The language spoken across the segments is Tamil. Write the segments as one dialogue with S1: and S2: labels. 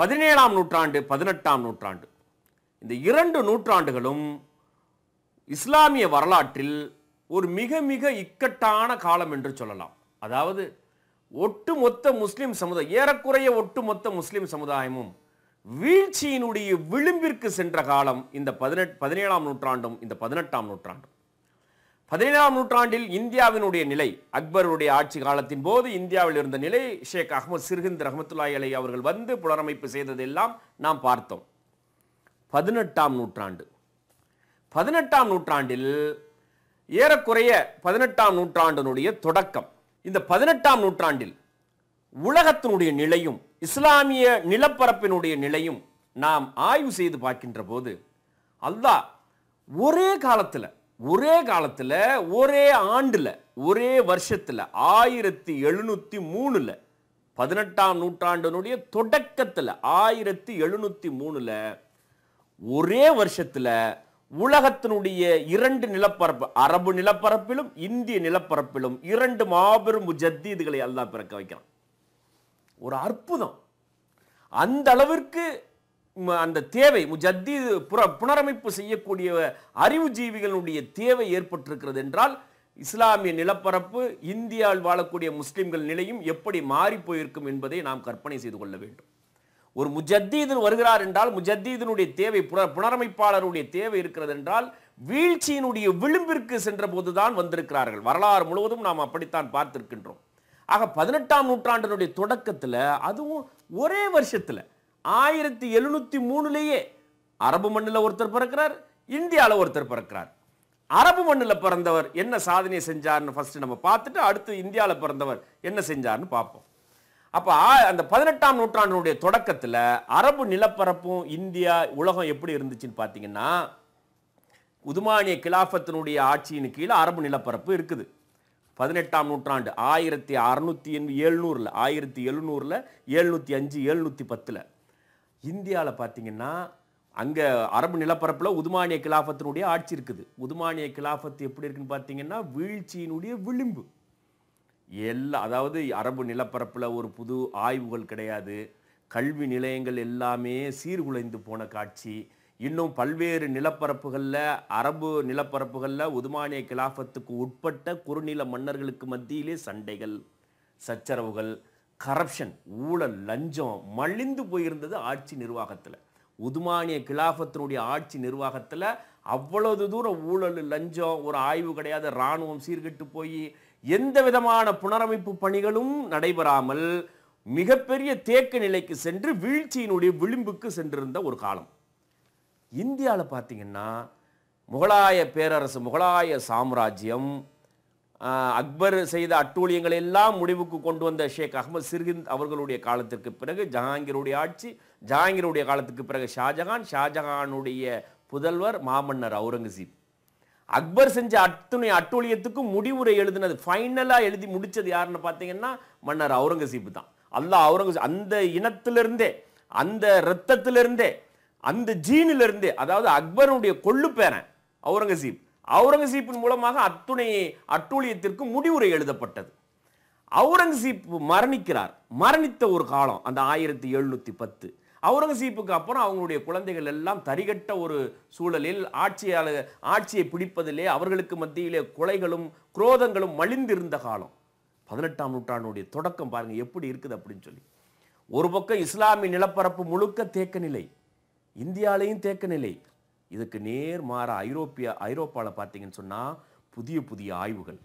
S1: பதினேழாம் நூற்றாண்டு பதினெட்டாம் நூற்றாண்டு இந்த இரண்டு நூற்றாண்டுகளும் இஸ்லாமிய வரலாற்றில் ஒரு மிக மிக இக்கட்டான காலம் என்று சொல்லலாம் அதாவது ஒட்டுமொத்த முஸ்லிம் சமுதாயம் ஏறக்குறைய ஒட்டுமொத்த முஸ்லிம் சமுதாயமும் வீழ்ச்சியினுடைய விளிம்பிற்கு சென்ற காலம் இந்த பதினெட் பதினேழாம் நூற்றாண்டும் இந்த பதினெட்டாம் நூற்றாண்டும் பதினேழாம் நூற்றாண்டில் இந்தியாவினுடைய நிலை அக்பருடைய ஆட்சி காலத்தின் போது இந்தியாவில் இருந்த நிலை ஷேக் அகமது சிறுகிந்த் ரஹமத்துல்லாய் அலை அவர்கள் வந்து புலரமைப்பு செய்ததெல்லாம் நாம் பார்த்தோம் பதினெட்டாம் நூற்றாண்டு பதினெட்டாம் நூற்றாண்டில் ஏறக்குறைய பதினெட்டாம் நூற்றாண்டினுடைய தொடக்கம் இந்த பதினெட்டாம் நூற்றாண்டில் உலகத்தினுடைய நிலையும் இஸ்லாமிய நிலப்பரப்பினுடைய நிலையும் நாம் ஆய்வு செய்து பார்க்கின்ற போது அல்லாஹ் ஒரே காலத்தில் ஒரே காலத்தில் ஒரே ஆண்டில் ஒரே வருஷத்தில் ஆயிரத்தி எழுநூற்றி மூணில் பதினெட்டாம் நூற்றாண்டினுடைய தொடக்கத்தில் ஆயிரத்தி எழுநூற்றி மூணில் ஒரே வருஷத்தில் உலகத்தினுடைய இரண்டு நிலப்பரப்பு அரபு நிலப்பரப்பிலும் இந்திய நிலப்பரப்பிலும் இரண்டு மாபெரும் ஜத்தீதுகளை எல்லாம் பிறக்க வைக்கிறான் ஒரு அற்புதம் அந்த அளவிற்கு அந்த தேவை முஜத்தி புனரமைப்பு செய்யக்கூடிய அறிவு ஜீவிகளுடைய தேவை ஏற்பட்டிருக்கிறது என்றால் இஸ்லாமிய நிலப்பரப்பு இந்தியாவில் வாழக்கூடிய முஸ்லிம்கள் நிலையும் எப்படி மாறி போயிருக்கும் என்பதை நாம் கற்பனை செய்து கொள்ள வேண்டும் ஒரு முஜத்தீதன் வருகிறார் என்றால் முஜத்தீதனுடைய தேவை புனரமைப்பாளருடைய தேவை இருக்கிறது என்றால் வீழ்ச்சியினுடைய விளிம்பிற்கு சென்ற போதுதான் வந்திருக்கிறார்கள் வரலாறு முழுவதும் நாம் அப்படித்தான் பார்த்திருக்கின்றோம் ஆக பதினெட்டாம் நூற்றாண்டினுடைய தொடக்கத்தில் அதுவும் ஒரே வருஷத்தில் ஆயிரத்தி எழுநூற்றி மூணுலேயே அரபு மண்ணில் ஒருத்தர் பிறக்கிறார் இந்தியாவில் ஒருத்தர் பிறக்கிறார் அரபு மண்ணில் பிறந்தவர் என்ன சாதனையை செஞ்சார்னு ஃபஸ்ட்டு நம்ம பார்த்துட்டு அடுத்து இந்தியாவில் பிறந்தவர் என்ன செஞ்சார்னு பார்ப்போம் அப்போ அந்த பதினெட்டாம் நூற்றாண்டினுடைய தொடக்கத்தில் அரபு நிலப்பரப்பும் இந்தியா உலகம் எப்படி இருந்துச்சுன்னு பார்த்தீங்கன்னா உதுமானிய கிலாஃபத்தினுடைய ஆட்சியின் கீழே அரபு நிலப்பரப்பு இருக்குது பதினெட்டாம் நூற்றாண்டு ஆயிரத்தி அறநூற்றி எழுநூறில் ஆயிரத்தி எழுநூறில் எழுநூற்றி அஞ்சு எழுநூற்றி பத்தில் இந்தியாவில் பார்த்தீங்கன்னா அங்கே அரபு நிலப்பரப்பில் உதுமானிய கிலாஃபத்தினுடைய ஆட்சி இருக்குது உதுமானிய கிலாஃபத் எப்படி இருக்குன்னு பார்த்தீங்கன்னா வீழ்ச்சியினுடைய விளிம்பு எல்லா அதாவது அரபு நிலப்பரப்பில் ஒரு புது ஆய்வுகள் கிடையாது கல்வி நிலையங்கள் எல்லாமே சீர்குலைந்து போன காட்சி இன்னும் பல்வேறு நிலப்பரப்புகளில் அரபு நிலப்பரப்புகளில் உதுமானிய கிலாஃபத்துக்கு உட்பட்ட குறுநில மன்னர்களுக்கு மத்தியிலே சண்டைகள் சச்சரவுகள் கரப்ஷன் ஊழல் லஞ்சம் மலிந்து போயிருந்தது ஆட்சி நிர்வாகத்தில் உதுமானிய கிலாஃபத்தினுடைய ஆட்சி நிர்வாகத்தில் அவ்வளவு தூரம் ஊழல் லஞ்சம் ஒரு ஆய்வு கிடையாது இராணுவம் சீர்கெட்டு போய் எந்த விதமான புனரமைப்பு பணிகளும் நடைபெறாமல் மிகப்பெரிய தேக்க நிலைக்கு சென்று வீழ்ச்சியினுடைய விளிம்புக்கு சென்றிருந்த ஒரு காலம் இந்தியாவில் பார்த்திங்கன்னா முகலாய பேரரசு முகலாய சாம்ராஜ்யம் அக்பர் செய்த அட்டூழியங்களை எல்லாம் முடிவுக்கு கொண்டு வந்த ஷேக் அகமது சிர்கிந்த் அவர்களுடைய காலத்திற்கு பிறகு ஜஹாங்கீருடைய ஆட்சி ஜஹாங்கீருடைய காலத்துக்கு பிறகு ஷாஜஹான் ஷாஜஹானுடைய புதல்வர் மாமன்னர் அவுரங்கசீப் அக்பர் செஞ்ச அத்துணை அட்டூழியத்துக்கு முடிவுரை எழுதினது ஃபைனலாக எழுதி முடித்தது யாருன்னு பார்த்தீங்கன்னா மன்னர் அவுரங்கசீப் தான் அல்லாஹ் அவுரங்கசீப் அந்த இனத்திலிருந்தே அந்த இரத்தத்திலிருந்தே அந்த ஜீனிலிருந்தே அதாவது அக்பருடைய கொள்ளு பேரன் அவுரங்கசீப் அவுரங்கசீப்பின் மூலமாக அத்துணை அட்டூழியத்திற்கு முடிவுரை எழுதப்பட்டது அவுரங்கசீப் மரணிக்கிறார் மரணித்த ஒரு காலம் அந்த ஆயிரத்தி எழுநூற்றி பத்து அவுரங்கசீப்புக்கு அப்புறம் அவங்களுடைய குழந்தைகள் எல்லாம் தரிகட்ட ஒரு சூழலில் ஆட்சியாளர் ஆட்சியை பிடிப்பதிலே அவர்களுக்கு மத்தியிலே கொலைகளும் குரோதங்களும் மலிந்திருந்த காலம் பதினெட்டாம் நூற்றாண்டுடைய தொடக்கம் பாருங்கள் எப்படி இருக்குது அப்படின்னு சொல்லி ஒரு பக்கம் இஸ்லாமிய நிலப்பரப்பு முழுக்க தேக்க நிலை இந்தியாலேயும் தேக்க நிலை இதுக்கு நேர் மாற ஐரோப்பிய ஐரோப்பாவில் பார்த்தீங்கன்னு சொன்னால் புதிய புதிய ஆய்வுகள்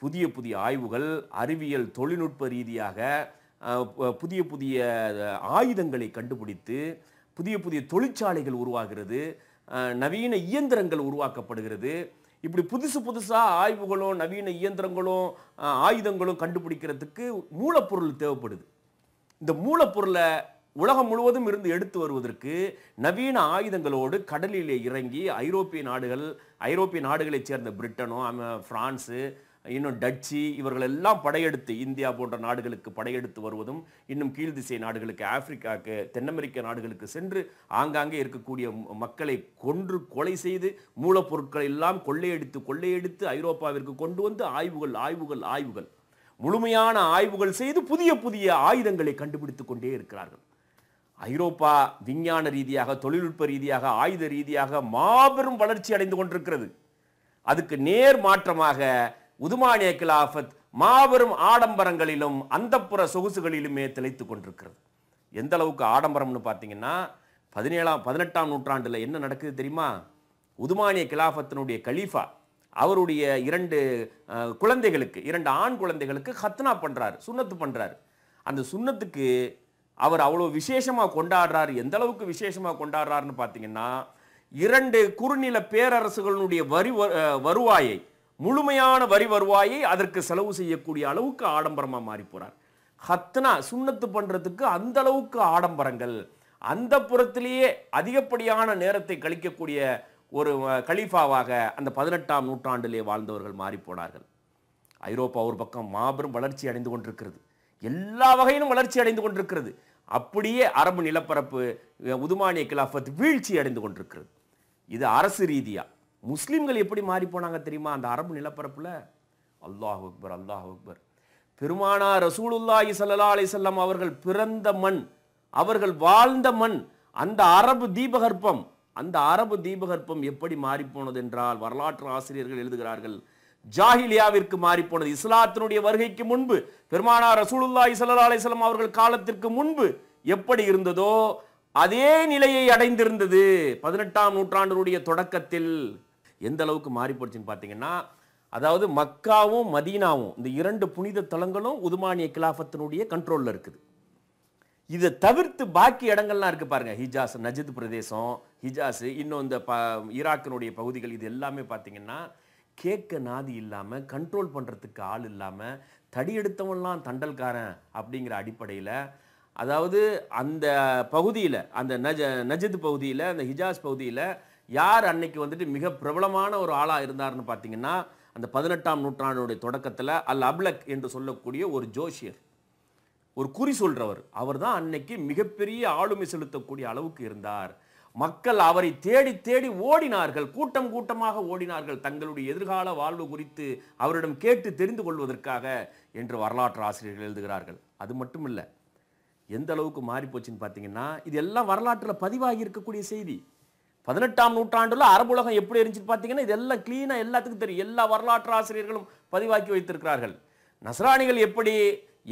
S1: புதிய புதிய ஆய்வுகள் அறிவியல் தொழில்நுட்ப ரீதியாக புதிய புதிய ஆயுதங்களை கண்டுபிடித்து புதிய புதிய தொழிற்சாலைகள் உருவாகிறது நவீன இயந்திரங்கள் உருவாக்கப்படுகிறது இப்படி புதுசு புதுசாக ஆய்வுகளும் நவீன இயந்திரங்களும் ஆயுதங்களும் கண்டுபிடிக்கிறதுக்கு மூலப்பொருள் தேவைப்படுது இந்த மூலப்பொருளை உலகம் முழுவதும் இருந்து எடுத்து வருவதற்கு நவீன ஆயுதங்களோடு கடலிலே இறங்கி ஐரோப்பிய நாடுகள் ஐரோப்பிய நாடுகளைச் சேர்ந்த பிரிட்டனோ பிரான்ஸு இன்னும் டச்சு இவர்கள் எல்லாம் படையெடுத்து இந்தியா போன்ற நாடுகளுக்கு படையெடுத்து வருவதும் இன்னும் கீழ்திசை நாடுகளுக்கு ஆப்பிரிக்காவுக்கு தென்னமெரிக்க நாடுகளுக்கு சென்று ஆங்காங்கே இருக்கக்கூடிய மக்களை கொன்று கொலை செய்து மூலப்பொருட்களை எல்லாம் கொள்ளையடித்து கொள்ளையடித்து ஐரோப்பாவிற்கு கொண்டு வந்து ஆய்வுகள் ஆய்வுகள் ஆய்வுகள் முழுமையான ஆய்வுகள் செய்து புதிய புதிய ஆயுதங்களை கண்டுபிடித்து கொண்டே இருக்கிறார்கள் ஐரோப்பா விஞ்ஞான ரீதியாக தொழில்நுட்ப ரீதியாக ஆயுத ரீதியாக மாபெரும் வளர்ச்சி அடைந்து கொண்டிருக்கிறது அதுக்கு நேர் மாற்றமாக உதுமானிய கிலாஃபத் மாபெரும் ஆடம்பரங்களிலும் அந்தப்புற சொகுசுகளிலுமே திளைத்து கொண்டிருக்கிறது எந்த அளவுக்கு ஆடம்பரம்னு பார்த்தீங்கன்னா பதினேழாம் பதினெட்டாம் நூற்றாண்டில் என்ன நடக்குது தெரியுமா உதுமானிய கிலாஃபத்தினுடைய கலீஃபா அவருடைய இரண்டு குழந்தைகளுக்கு இரண்டு ஆண் குழந்தைகளுக்கு ஹத்னா பண்ணுறாரு சுண்ணத்து பண்ணுறாரு அந்த சுண்ணத்துக்கு அவர் அவ்வளோ விசேஷமாக கொண்டாடுறாரு எந்த அளவுக்கு விசேஷமாக கொண்டாடுறாருன்னு பார்த்தீங்கன்னா இரண்டு குறுநில பேரரசுகளுடைய வரி வருவாயை முழுமையான வரி வருவாயை அதற்கு செலவு செய்யக்கூடிய அளவுக்கு ஆடம்பரமாக மாறி போகிறார் ஹத்னா சுண்ணத்து பண்ணுறதுக்கு அந்த அளவுக்கு ஆடம்பரங்கள் அந்த புறத்திலேயே அதிகப்படியான நேரத்தை கழிக்கக்கூடிய ஒரு கலீஃபாவாக அந்த பதினெட்டாம் நூற்றாண்டிலே வாழ்ந்தவர்கள் மாறி போனார்கள் ஐரோப்பா ஒரு பக்கம் மாபெரும் வளர்ச்சி அடைந்து கொண்டிருக்கிறது எல்லா வகையிலும் வளர்ச்சி அடைந்து கொண்டிருக்கிறது அப்படியே அரபு நிலப்பரப்பு உதுமானிய கிலாஃபத் வீழ்ச்சி அடைந்து கொண்டிருக்கிறது இது அரசு ரீதியாக முஸ்லீம்கள் எப்படி மாறி போனாங்க தெரியுமா அந்த அரபு நிலப்பரப்பில் அல்லாஹ் அக்பர் அல்லாஹ் அக்பர் பெருமானா ரசூலுல்லாஹி சல்லா அலிசல்லாம் அவர்கள் பிறந்த மண் அவர்கள் வாழ்ந்த மண் அந்த அரபு தீபகற்பம் அந்த அரபு தீபகற்பம் எப்படி மாறிப்போனது என்றால் வரலாற்று ஆசிரியர்கள் எழுதுகிறார்கள் ஜாஹிலியாவிற்கு மாறிப்போனது இஸ்லாத்தினுடைய வருகைக்கு முன்பு பெருமானார் ரசூலுல்லா இசல்லா அலிஸ்லாம் அவர்கள் காலத்திற்கு முன்பு எப்படி இருந்ததோ அதே நிலையை அடைந்திருந்தது பதினெட்டாம் நூற்றாண்டினுடைய தொடக்கத்தில் எந்த அளவுக்கு மாறி போச்சுன்னு பார்த்தீங்கன்னா அதாவது மக்காவும் மதீனாவும் இந்த இரண்டு புனித தலங்களும் உதுமானிய கிலாஃபத்தினுடைய கண்ட்ரோலில் இருக்குது இதை தவிர்த்து பாக்கி இடங்கள்லாம் இருக்குது பாருங்கள் ஹிஜாஸ் நஜித் பிரதேசம் ஹிஜாஸ் இன்னும் இந்த ப ஈராக்கினுடைய பகுதிகள் இது எல்லாமே பார்த்தீங்கன்னா கேட்க நாதி இல்லாமல் கண்ட்ரோல் பண்ணுறதுக்கு ஆள் இல்லாமல் தடி எடுத்தவன்லாம் தண்டல்காரன் அப்படிங்கிற அடிப்படையில் அதாவது அந்த பகுதியில் அந்த நஜ நஜத் பகுதியில் அந்த ஹிஜாஸ் பகுதியில் யார் அன்னைக்கு வந்துட்டு மிக பிரபலமான ஒரு ஆளாக இருந்தார்னு பார்த்தீங்கன்னா அந்த பதினெட்டாம் நூற்றாண்டுடைய தொடக்கத்தில் அல் அப்லக் என்று சொல்லக்கூடிய ஒரு ஜோஷியர் ஒரு குறி சொல்கிறவர் அவர் தான் அன்னைக்கு மிகப்பெரிய ஆளுமை செலுத்தக்கூடிய அளவுக்கு இருந்தார் மக்கள் அவரை தேடி தேடி ஓடினார்கள் கூட்டம் கூட்டமாக ஓடினார்கள் தங்களுடைய எதிர்கால வாழ்வு குறித்து அவரிடம் கேட்டு தெரிந்து கொள்வதற்காக என்று வரலாற்று ஆசிரியர்கள் எழுதுகிறார்கள் அது மட்டும் இல்லை எந்த அளவுக்கு மாறிப்போச்சுன்னு பார்த்தீங்கன்னா இது எல்லாம் வரலாற்றில் பதிவாகி இருக்கக்கூடிய செய்தி பதினெட்டாம் நூற்றாண்டில் அரபுலகம் எப்படி இருந்துச்சுன்னு பார்த்தீங்கன்னா இதெல்லாம் கிளீனாக எல்லாத்துக்கும் தெரியும் எல்லா வரலாற்று ஆசிரியர்களும் பதிவாக்கி வைத்திருக்கிறார்கள் நசராணிகள் எப்படி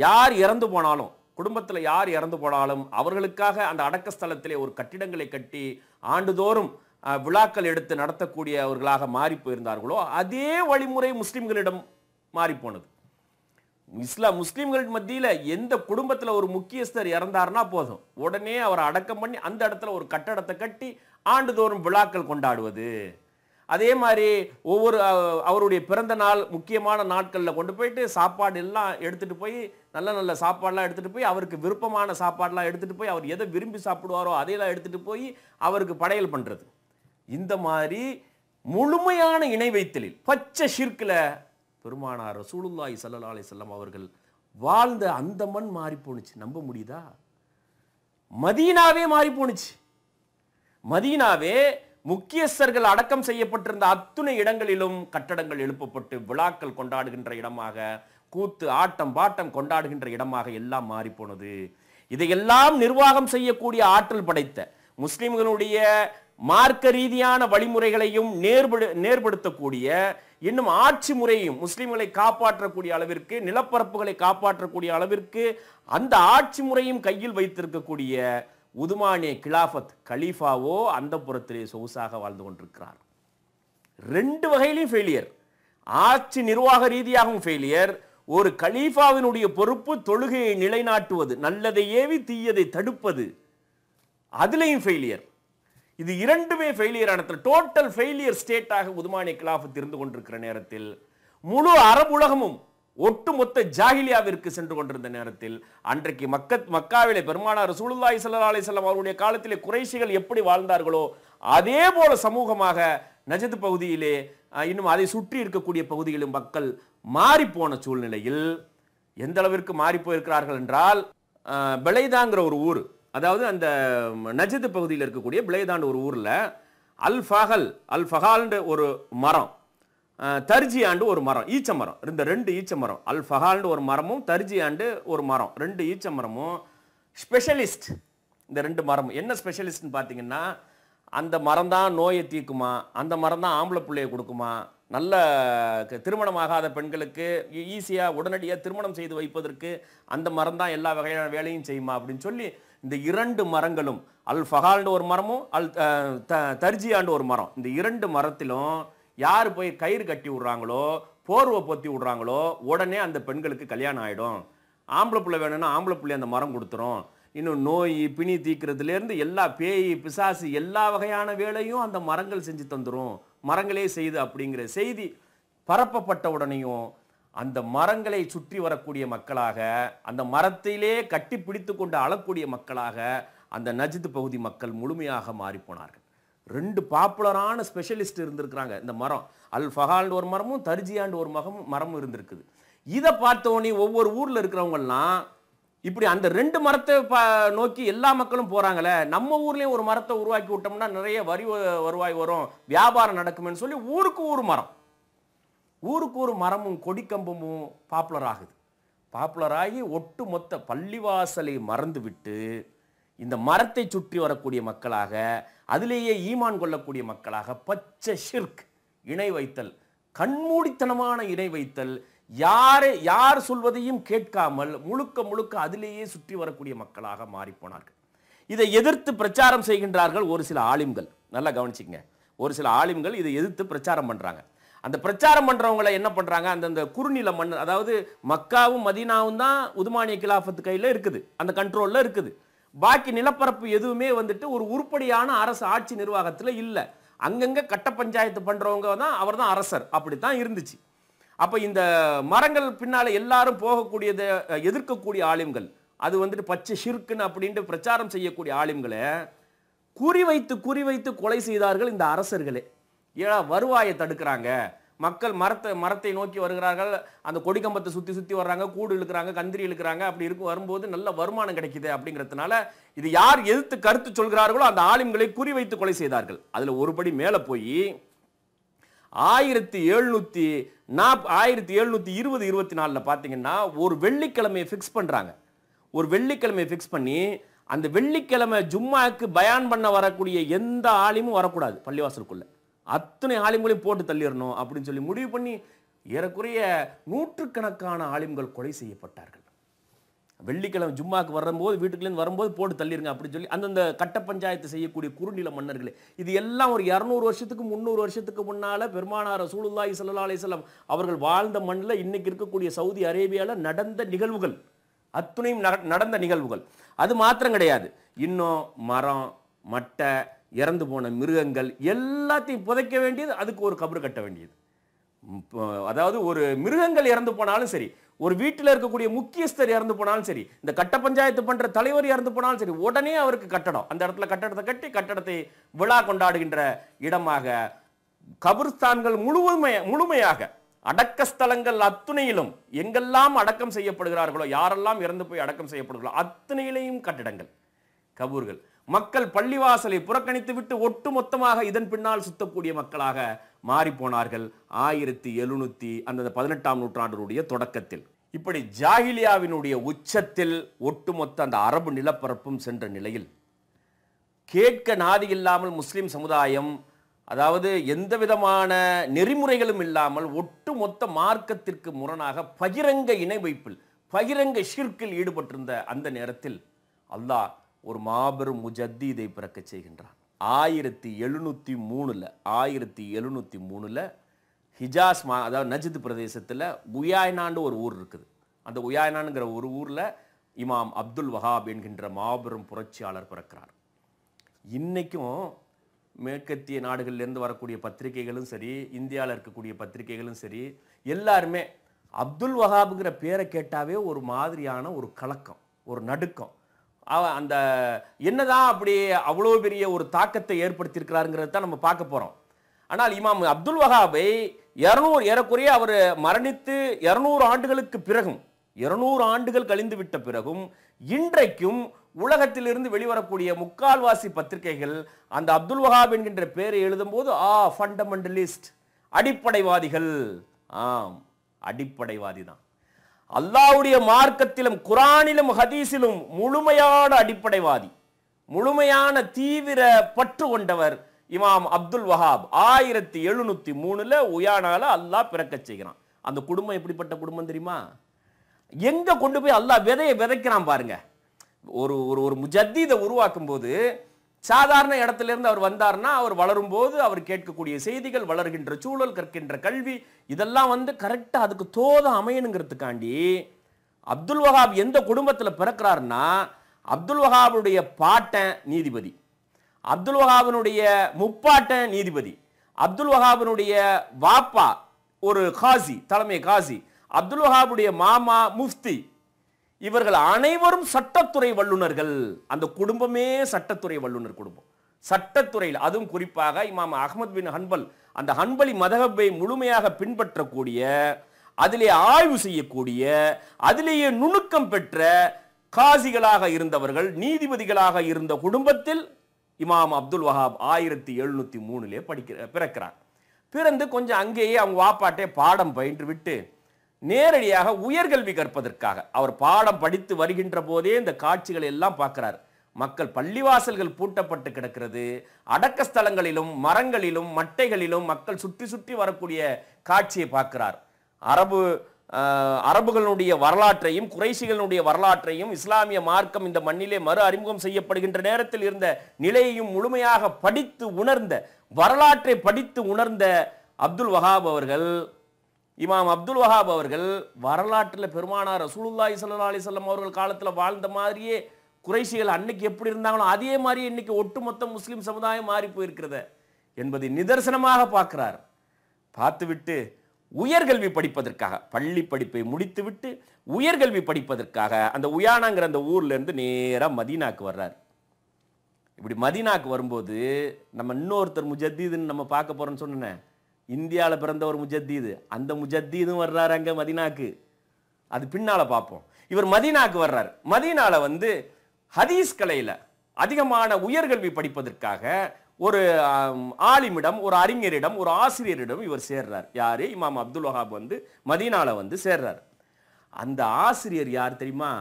S1: யார் இறந்து போனாலும் குடும்பத்தில் யார் இறந்து போனாலும் அவர்களுக்காக அந்த அடக்க ஸ்தலத்திலே ஒரு கட்டிடங்களை கட்டி ஆண்டுதோறும் விழாக்கள் எடுத்து நடத்தக்கூடியவர்களாக மாறி போயிருந்தார்களோ அதே வழிமுறை முஸ்லீம்களிடம் மாறிப்போனது இஸ்லாம் முஸ்லீம்கள் மத்தியில் எந்த குடும்பத்தில் ஒரு முக்கியஸ்தர் இறந்தார்னா போதும் உடனே அவரை அடக்கம் பண்ணி அந்த இடத்துல ஒரு கட்டடத்தை கட்டி ஆண்டுதோறும் விழாக்கள் கொண்டாடுவது அதே மாதிரி ஒவ்வொரு அவருடைய பிறந்த நாள் முக்கியமான நாட்களில் கொண்டு போயிட்டு சாப்பாடு எல்லாம் எடுத்துகிட்டு போய் நல்ல நல்ல சாப்பாடெலாம் எடுத்துகிட்டு போய் அவருக்கு விருப்பமான சாப்பாடெலாம் எடுத்துகிட்டு போய் அவர் எதை விரும்பி சாப்பிடுவாரோ அதையெல்லாம் எடுத்துகிட்டு போய் அவருக்கு படையல் பண்ணுறது இந்த மாதிரி முழுமையான இணை வைத்தலில் பச்சை ஷிர்கில் பெருமானார் ரசூலுல்லாய் சல்லா அலி செல்லம் அவர்கள் வாழ்ந்த அந்த மண் மாறி போணுச்சு நம்ப முடியுதா மதீனாவே மாறி போணுச்சு மதீனாவே முக்கியஸ்தர்கள் அடக்கம் செய்யப்பட்டிருந்த அத்துணை இடங்களிலும் கட்டடங்கள் எழுப்பப்பட்டு விழாக்கள் கொண்டாடுகின்ற இடமாக கூத்து ஆட்டம் பாட்டம் கொண்டாடுகின்ற இடமாக எல்லாம் மாறிப்போனது இதையெல்லாம் நிர்வாகம் செய்யக்கூடிய ஆற்றல் படைத்த முஸ்லிம்களுடைய மார்க்க ரீதியான வழிமுறைகளையும் நேர்படு நேர்படுத்தக்கூடிய இன்னும் ஆட்சி முறையும் முஸ்லிம்களை காப்பாற்றக்கூடிய அளவிற்கு நிலப்பரப்புகளை காப்பாற்றக்கூடிய அளவிற்கு அந்த ஆட்சி முறையும் கையில் வைத்திருக்கக்கூடிய உதுமானிய கிலாஃபத் கலீஃபாவோ அந்த புறத்திலே சொகுசாக வாழ்ந்து கொண்டிருக்கிறார் ரெண்டு வகையிலையும் ஃபெயிலியர் ஆட்சி நிர்வாக ரீதியாகவும் ஃபெயிலியர் ஒரு கலீஃபாவினுடைய பொறுப்பு தொழுகையை நிலைநாட்டுவது நல்லதை ஏவி தீயதை தடுப்பது அதுலேயும் ஃபெயிலியர் இது இரண்டுமே ஃபெயிலியர் ஆனத்தில் டோட்டல் ஃபெயிலியர் ஸ்டேட்டாக உதுமானிய கிலாஃபத் இருந்து கொண்டிருக்கிற நேரத்தில் முழு உலகமும் ஒட்டுமொத்த ஜாகிலியாவிற்கு சென்று கொண்டிருந்த நேரத்தில் அன்றைக்கு மக்கத் மக்காவிலே பெருமானார் ரசூலுல்லாஹி சல்லா அலிசல்லாம் அவருடைய காலத்திலே குறைசிகள் எப்படி வாழ்ந்தார்களோ அதே போல சமூகமாக நஜது பகுதியிலே இன்னும் அதை சுற்றி இருக்கக்கூடிய பகுதிகளிலும் மக்கள் மாறிப்போன சூழ்நிலையில் எந்த அளவிற்கு மாறி போயிருக்கிறார்கள் என்றால் பிளைதாங்கிற ஒரு ஊர் அதாவது அந்த நஜது பகுதியில் இருக்கக்கூடிய பிளைதாண்ட ஒரு ஊரில் அல் ஃபஹல் அல் ஃபஹால்ன்ற ஒரு மரம் தர்ஜியாண்டு ஒரு மரம் ஈச்ச மரம் இந்த ரெண்டு ஈச்ச மரம் அல் ஃபஹால்னு ஒரு மரமும் தர்ஜியாண்டு ஒரு மரம் ரெண்டு ஈச்ச மரமும் ஸ்பெஷலிஸ்ட் இந்த ரெண்டு மரமும் என்ன ஸ்பெஷலிஸ்ட்னு பார்த்தீங்கன்னா அந்த மரம் தான் நோயை தீக்குமா அந்த மரம் தான் ஆம்பளை பிள்ளையை கொடுக்குமா நல்ல திருமணமாகாத பெண்களுக்கு ஈஸியாக உடனடியாக திருமணம் செய்து வைப்பதற்கு அந்த மரம் தான் எல்லா வகையான வேலையும் செய்யுமா அப்படின்னு சொல்லி இந்த இரண்டு மரங்களும் அல் ஃபஹால்னு ஒரு மரமும் அல் த தர்ஜியாண்டு ஒரு மரம் இந்த இரண்டு மரத்திலும் யார் போய் கயிறு கட்டி விட்றாங்களோ போர்வை பொத்தி விட்றாங்களோ உடனே அந்த பெண்களுக்கு கல்யாணம் ஆகிடும் ஆம்பளை பிள்ளை வேணும்னா ஆம்பளை பிள்ளை அந்த மரம் கொடுத்துரும் இன்னும் நோய் பிணி தீக்கிறதுலேருந்து எல்லா பேய் பிசாசு எல்லா வகையான வேலையும் அந்த மரங்கள் செஞ்சு தந்துடும் மரங்களே செய்து அப்படிங்கிற செய்தி பரப்பப்பட்ட உடனேயும் அந்த மரங்களை சுற்றி வரக்கூடிய மக்களாக அந்த மரத்திலே கட்டி பிடித்து கொண்டு அழக்கூடிய மக்களாக அந்த நஜித் பகுதி மக்கள் முழுமையாக மாறிப்போனார்கள் ரெண்டு பாப்புலரான ஸ்பெஷலிஸ்ட் இருந்திருக்கிறாங்க இந்த மரம் அல் ஃபஹால்னு ஒரு மரமும் தர்ஜியாண்டு ஒரு மகமும் மரமும் இருந்திருக்குது இதை பார்த்தோன்னே ஒவ்வொரு ஊரில் இருக்கிறவங்கலாம் இப்படி அந்த ரெண்டு மரத்தை ப நோக்கி எல்லா மக்களும் போகிறாங்களே நம்ம ஊர்லேயும் ஒரு மரத்தை உருவாக்கி விட்டோம்னா நிறைய வரி வருவாய் வரும் வியாபாரம் நடக்குமேனு சொல்லி ஊருக்கு ஊர் மரம் ஊருக்கு ஒரு மரமும் கொடிக்கம்பமும் பாப்புலர் ஆகுது பாப்புலர் ஆகி ஒட்டு மொத்த பள்ளிவாசலை மறந்துவிட்டு இந்த மரத்தை சுற்றி வரக்கூடிய மக்களாக அதிலேயே ஈமான் கொள்ளக்கூடிய மக்களாக பச்சை ஷிர்க் இணை வைத்தல் கண்மூடித்தனமான இணை வைத்தல் யாரே யார் சொல்வதையும் கேட்காமல் முழுக்க முழுக்க அதிலேயே சுற்றி வரக்கூடிய மக்களாக மாறிப்போனார்கள் இதை எதிர்த்து பிரச்சாரம் செய்கின்றார்கள் ஒரு சில ஆலிம்கள் நல்லா கவனிச்சிங்க ஒரு சில ஆலிம்கள் இதை எதிர்த்து பிரச்சாரம் பண்ணுறாங்க அந்த பிரச்சாரம் பண்ணுறவங்கள என்ன பண்ணுறாங்க அந்தந்த குறுநில மண் அதாவது மக்காவும் மதீனாவும் தான் உதுமானிய கிலாஃபத்து கையில் இருக்குது அந்த கண்ட்ரோலில் இருக்குது பாக்கி நிலப்பரப்பு எதுவுமே வந்துட்டு ஒரு உருப்படியான அரசு ஆட்சி நிர்வாகத்தில் இல்லை அங்கங்கே கட்ட பஞ்சாயத்து பண்ணுறவங்க தான் அவர் தான் அரசர் அப்படி தான் இருந்துச்சு அப்போ இந்த மரங்கள் பின்னால் எல்லாரும் போகக்கூடியதை எதிர்க்கக்கூடிய ஆளுங்கள் அது வந்துட்டு பச்சை ஷிர்க்குன்னு அப்படின்ட்டு பிரச்சாரம் செய்யக்கூடிய ஆலிம்களை குறிவைத்து குறிவைத்து கொலை செய்தார்கள் இந்த அரசர்களே ஏன்னா வருவாயை தடுக்கிறாங்க மக்கள் மரத்தை மரத்தை நோக்கி வருகிறார்கள் அந்த கொடிக்கம்பத்தை சுற்றி சுற்றி வர்றாங்க கூடு இழுக்கிறாங்க கந்திரி இழுக்கிறாங்க அப்படி இருக்கும் வரும்போது நல்ல வருமானம் கிடைக்குது அப்படிங்கிறதுனால இது யார் எதிர்த்து கருத்து சொல்கிறார்களோ அந்த ஆலிம்களை குறிவைத்து கொலை செய்தார்கள் அதில் ஒருபடி மேலே போய் ஆயிரத்தி எழுநூற்றி நாப் ஆயிரத்தி எழுநூற்றி இருபது இருபத்தி நாலில் பார்த்தீங்கன்னா ஒரு வெள்ளிக்கிழமையை ஃபிக்ஸ் பண்ணுறாங்க ஒரு வெள்ளிக்கிழமையை ஃபிக்ஸ் பண்ணி அந்த வெள்ளிக்கிழமை ஜும்மாவுக்கு பயான் பண்ண வரக்கூடிய எந்த ஆலிமும் வரக்கூடாது பள்ளிவாசலுக்குள்ளே அத்தனை ஆலிம்களையும் போட்டு தள்ளிடணும் அப்படின்னு சொல்லி முடிவு பண்ணி ஏறக்குறைய நூற்றுக்கணக்கான ஆலிம்கள் கொலை செய்யப்பட்டார்கள் வெள்ளிக்கிழமை ஜும்மாக்கு வரும்போது வீட்டுக்குள்ளேருந்து வரும்போது போட்டு தள்ளிடுங்க அப்படின்னு சொல்லி அந்தந்த கட்ட பஞ்சாயத்து செய்யக்கூடிய குறுநில மன்னர்களே இது எல்லாம் ஒரு இரநூறு வருஷத்துக்கு முந்நூறு வருஷத்துக்கு முன்னால் பெருமானார் சூலுல்லாய் சல்லா அலிஸ்லாம் அவர்கள் வாழ்ந்த மண்ணில் இன்றைக்கி இருக்கக்கூடிய சவுதி அரேபியாவில் நடந்த நிகழ்வுகள் அத்துணையும் நடந்த நிகழ்வுகள் அது மாத்திரம் கிடையாது இன்னும் மரம் மட்டை இறந்து போன மிருகங்கள் எல்லாத்தையும் புதைக்க வேண்டியது அதுக்கு ஒரு கபரு கட்ட வேண்டியது அதாவது ஒரு மிருகங்கள் இறந்து போனாலும் சரி ஒரு வீட்டில் இருக்கக்கூடிய முக்கியஸ்தர் இறந்து போனாலும் சரி இந்த கட்ட பஞ்சாயத்து பண்ணுற தலைவர் இறந்து போனாலும் சரி உடனே அவருக்கு கட்டடம் அந்த இடத்துல கட்டடத்தை கட்டி கட்டடத்தை விழா கொண்டாடுகின்ற இடமாக கபிர்ஸ்தான்கள் முழுவதுமைய முழுமையாக அடக்க ஸ்தலங்கள் அத்துணையிலும் எங்கெல்லாம் அடக்கம் செய்யப்படுகிறார்களோ யாரெல்லாம் இறந்து போய் அடக்கம் செய்யப்படுகிறோ அத்துணையிலையும் கட்டிடங்கள் கபூர்கள் மக்கள் பள்ளிவாசலை புறக்கணித்து விட்டு ஒட்டு மொத்தமாக இதன் பின்னால் சுத்தக்கூடிய மக்களாக மாறிப்போனார்கள் ஆயிரத்தி எழுநூத்தி அந்த பதினெட்டாம் நூற்றாண்டினுடைய தொடக்கத்தில் இப்படி ஜாகிலியாவினுடைய உச்சத்தில் ஒட்டுமொத்த அந்த அரபு நிலப்பரப்பும் சென்ற நிலையில் கேட்க நாதி இல்லாமல் முஸ்லீம் சமுதாயம் அதாவது எந்த விதமான நெறிமுறைகளும் இல்லாமல் ஒட்டு மொத்த மார்க்கத்திற்கு முரணாக பகிரங்க இணை வைப்பில் பகிரங்க ஷிர்க்கில் ஈடுபட்டிருந்த அந்த நேரத்தில் அல்லாஹ் ஒரு மாபெரும் முஜத்தி இதை பிறக்க செய்கின்றான் ஆயிரத்தி எழுநூற்றி மூணில் ஆயிரத்தி எழுநூற்றி மூணில் ஹிஜாஸ் மா அதாவது நஜித் பிரதேசத்தில் உயாய்னான்னு ஒரு ஊர் இருக்குது அந்த உயாய்னான்ங்கிற ஒரு ஊரில் இமாம் அப்துல் வஹாப் என்கின்ற மாபெரும் புரட்சியாளர் பிறக்கிறார் இன்றைக்கும் மேற்கத்திய நாடுகளிலேருந்து வரக்கூடிய பத்திரிகைகளும் சரி இந்தியாவில் இருக்கக்கூடிய பத்திரிகைகளும் சரி எல்லாருமே அப்துல் வஹாபுங்கிற பேரை கேட்டாவே ஒரு மாதிரியான ஒரு கலக்கம் ஒரு நடுக்கம் அந்த என்னதான் அப்படி அவ்வளோ பெரிய ஒரு தாக்கத்தை ஏற்படுத்தியிருக்கிறாருங்கிறத தான் நம்ம பார்க்க போகிறோம் ஆனால் இமாம் அப்துல் வஹாபை இரநூறு ஏறக்குறைய அவர் மரணித்து இரநூறு ஆண்டுகளுக்கு பிறகும் இருநூறு ஆண்டுகள் கழிந்து விட்ட பிறகும் இன்றைக்கும் உலகத்திலிருந்து வெளிவரக்கூடிய முக்கால்வாசி பத்திரிகைகள் அந்த அப்துல் வஹாப் என்கின்ற பேரை எழுதும்போது ஆ ஃபண்டமெண்டலிஸ்ட் அடிப்படைவாதிகள் ஆம் அடிப்படைவாதி தான் அல்லாவுடைய மார்க்கத்திலும் குரானிலும் ஹதீஸிலும் முழுமையான அடிப்படைவாதி முழுமையான தீவிர பற்று கொண்டவர் இமாம் அப்துல் வஹாப் ஆயிரத்தி எழுநூத்தி மூணுல உயானால அல்லாஹ் பிறக்க செய்கிறான் அந்த குடும்பம் எப்படிப்பட்ட குடும்பம் தெரியுமா எங்க கொண்டு போய் அல்லாஹ் விதையை விதைக்கிறான் பாருங்க ஒரு ஒரு ஒரு முஜத்தீதை உருவாக்கும் போது சாதாரண இடத்திலிருந்து அவர் வந்தார்னா அவர் வளரும் போது அவர் கேட்கக்கூடிய செய்திகள் வளர்கின்ற சூழல் கற்கின்ற கல்வி இதெல்லாம் வந்து கரெக்டாக அதுக்கு தோத அமையணுங்கிறதுக்காண்டி அப்துல் வஹாப் எந்த குடும்பத்தில் பிறக்கிறாருன்னா அப்துல் வஹாபுடைய பாட்டன் நீதிபதி அப்துல் வஹாபினுடைய முப்பாட்டன் நீதிபதி அப்துல் வஹாபினுடைய வாப்பா ஒரு காசி தலைமை காசி அப்துல் வஹாபுடைய மாமா முஃப்தி இவர்கள் அனைவரும் சட்டத்துறை வல்லுநர்கள் அந்த குடும்பமே சட்டத்துறை வல்லுநர் குடும்பம் சட்டத்துறையில் அதுவும் குறிப்பாக இமாம் அகமது பின் ஹன்பல் அந்த ஹன்பலி மதகப்பை முழுமையாக பின்பற்றக்கூடிய அதிலே ஆய்வு செய்யக்கூடிய அதிலேயே நுணுக்கம் பெற்ற காசிகளாக இருந்தவர்கள் நீதிபதிகளாக இருந்த குடும்பத்தில் இமாம் அப்துல் வஹாப் ஆயிரத்தி எழுநூற்றி மூணுலே படிக்கிற பிறக்கிறார் பிறந்து கொஞ்சம் அங்கேயே அவங்க வாப்பாட்டே பாடம் பயின்று விட்டு நேரடியாக உயர்கல்வி கற்பதற்காக அவர் பாடம் படித்து வருகின்ற போதே இந்த காட்சிகள் எல்லாம் பார்க்கிறார் மக்கள் பள்ளிவாசல்கள் பூட்டப்பட்டு கிடக்கிறது அடக்க ஸ்தலங்களிலும் மரங்களிலும் மட்டைகளிலும் மக்கள் சுற்றி சுற்றி வரக்கூடிய காட்சியை பார்க்கிறார் அரபு அரபுகளுடைய வரலாற்றையும் குறைசிகளுடைய வரலாற்றையும் இஸ்லாமிய மார்க்கம் இந்த மண்ணிலே மறு அறிமுகம் செய்யப்படுகின்ற நேரத்தில் இருந்த நிலையையும் முழுமையாக படித்து உணர்ந்த வரலாற்றை படித்து உணர்ந்த அப்துல் வஹாப் அவர்கள் இமாம் அப்துல் வஹாப் அவர்கள் வரலாற்றில் பெருமானார் ரசூலுல்லாய் சல்லா அலிசல்லாம் அவர்கள் காலத்தில் வாழ்ந்த மாதிரியே குறைசிகள் அன்னைக்கு எப்படி இருந்தாங்களோ அதே மாதிரியே இன்னைக்கு ஒட்டுமொத்த முஸ்லீம் சமுதாயம் மாறி போயிருக்கிறத என்பதை நிதர்சனமாக பார்க்கிறார் பார்த்துவிட்டு உயர்கல்வி படிப்பதற்காக பள்ளி படிப்பை முடித்துவிட்டு உயர்கல்வி படிப்பதற்காக அந்த உயானாங்கிற அந்த ஊர்லேருந்து நேராக மதீனாக்கு வர்றார் இப்படி மதீனாக்கு வரும்போது நம்ம இன்னொருத்தர் முஜத்தீதுன்னு நம்ம பார்க்க போகிறோன்னு சொன்னேன் இந்தியாவில் பிறந்த ஒரு முஜத்தீது அந்த முஜத்தீதும் வர்றாரு அங்கே மதினாக்கு அது பின்னால் பார்ப்போம் இவர் மதினாக்கு வர்றார் மதினாவில் வந்து ஹதீஸ் கலையில் அதிகமான உயர்கல்வி படிப்பதற்காக ஒரு ஆலிமிடம் ஒரு அறிஞரிடம் ஒரு ஆசிரியரிடம் இவர் சேர்றார் யார் இமாம் அப்துல் வஹாப் வந்து மதீனாவில் வந்து சேர்றார் அந்த ஆசிரியர் யார் தெரியுமா